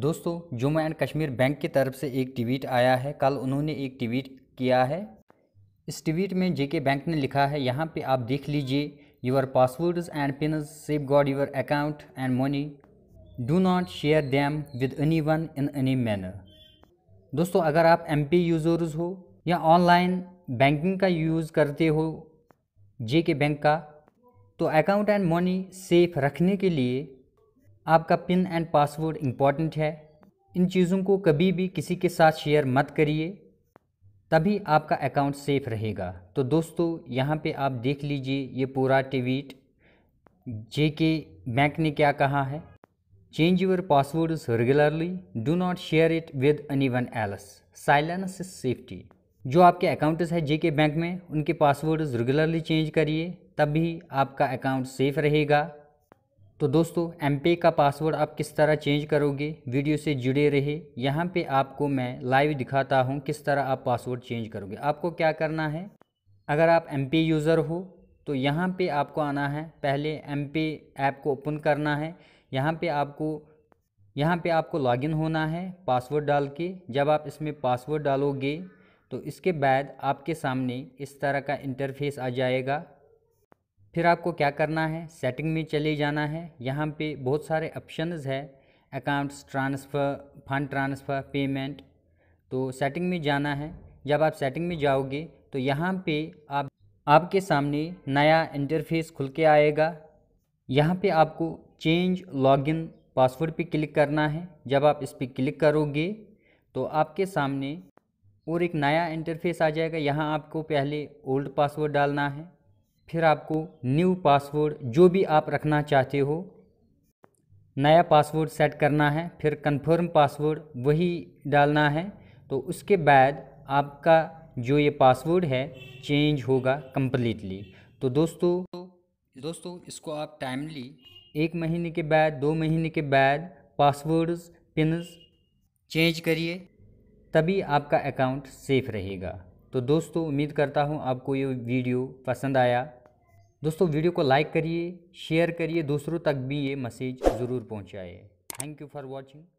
दोस्तों Jammu and Kashmir bank की तरफ से एक ट्वीट आया है कल उन्होंने एक ट्वीट किया है इस ट्वीट में जेके बैंक ने लिखा है यहाँ पे आप देख लीजिए your passwords and PIN safeguard your account and money do not share them with anyone in any manner दोस्तों अगर आप एम पी यूज़र्स हो या ऑनलाइन बैंकिंग का यूज़ करते हो जे के बैंक का तो अकाउंट एंड मनी सेफ रखने के लिए आपका पिन एंड पासवर्ड इम्पॉर्टेंट है इन चीज़ों को कभी भी किसी के साथ शेयर मत करिए तभी आपका अकाउंट सेफ रहेगा तो दोस्तों यहाँ पे आप देख लीजिए ये पूरा ट्वीट जे के बैंक ने क्या कहा है change your passwords regularly do not share it with anyone else silence is safety जो आपके अकाउंट्स है जे के बैंक में उनके पासवर्ड्स रेगुलरली चेंज करिए तब भी आपका अकाउंट सेफ रहेगा तो दोस्तों एम का पासवर्ड आप किस तरह चेंज करोगे वीडियो से जुड़े रहे यहाँ पे आपको मैं लाइव दिखाता हूँ किस तरह आप पासवर्ड चेंज करोगे आपको क्या करना है अगर आप एम यूज़र हो तो यहाँ पे आपको आना है पहले एम पे ऐप को ओपन करना है यहाँ पे आपको यहाँ पे आपको लॉगिन होना है पासवर्ड डाल के जब आप इसमें पासवर्ड डालोगे तो इसके बाद आपके सामने इस तरह का इंटरफेस आ जाएगा फिर आपको क्या करना है सेटिंग में चले जाना है यहाँ पे बहुत सारे ऑप्शंस है accounts transfer fund transfer payment तो सेटिंग में जाना है जब आप सेटिंग में जाओगे तो यहाँ पे आप आपके सामने नया इंटरफेस खुल के आएगा यहाँ पे आपको चेंज लॉगिन पासवर्ड पे क्लिक करना है जब आप इस पर क्लिक करोगे तो आपके सामने और एक नया इंटरफेस आ जाएगा यहाँ आपको पहले ओल्ड पासवर्ड डालना है फिर आपको न्यू पासवर्ड जो भी आप रखना चाहते हो नया पासवर्ड सेट करना है फिर कंफर्म पासवर्ड वही डालना है तो उसके बाद आपका जो ये पासवर्ड है चेंज होगा कम्प्लीटली तो दोस्तों दोस्तों इसको आप टाइमली एक महीने के बाद दो महीने के बाद पासवर्ड्स पिन चेंज करिए तभी आपका अकाउंट सेफ़ रहेगा तो दोस्तों उम्मीद करता हूँ आपको ये वीडियो पसंद आया दोस्तों वीडियो को लाइक करिए शेयर करिए दूसरों तक भी ये मैसेज ज़रूर पहुँचाए थैंक यू फॉर वॉचिंग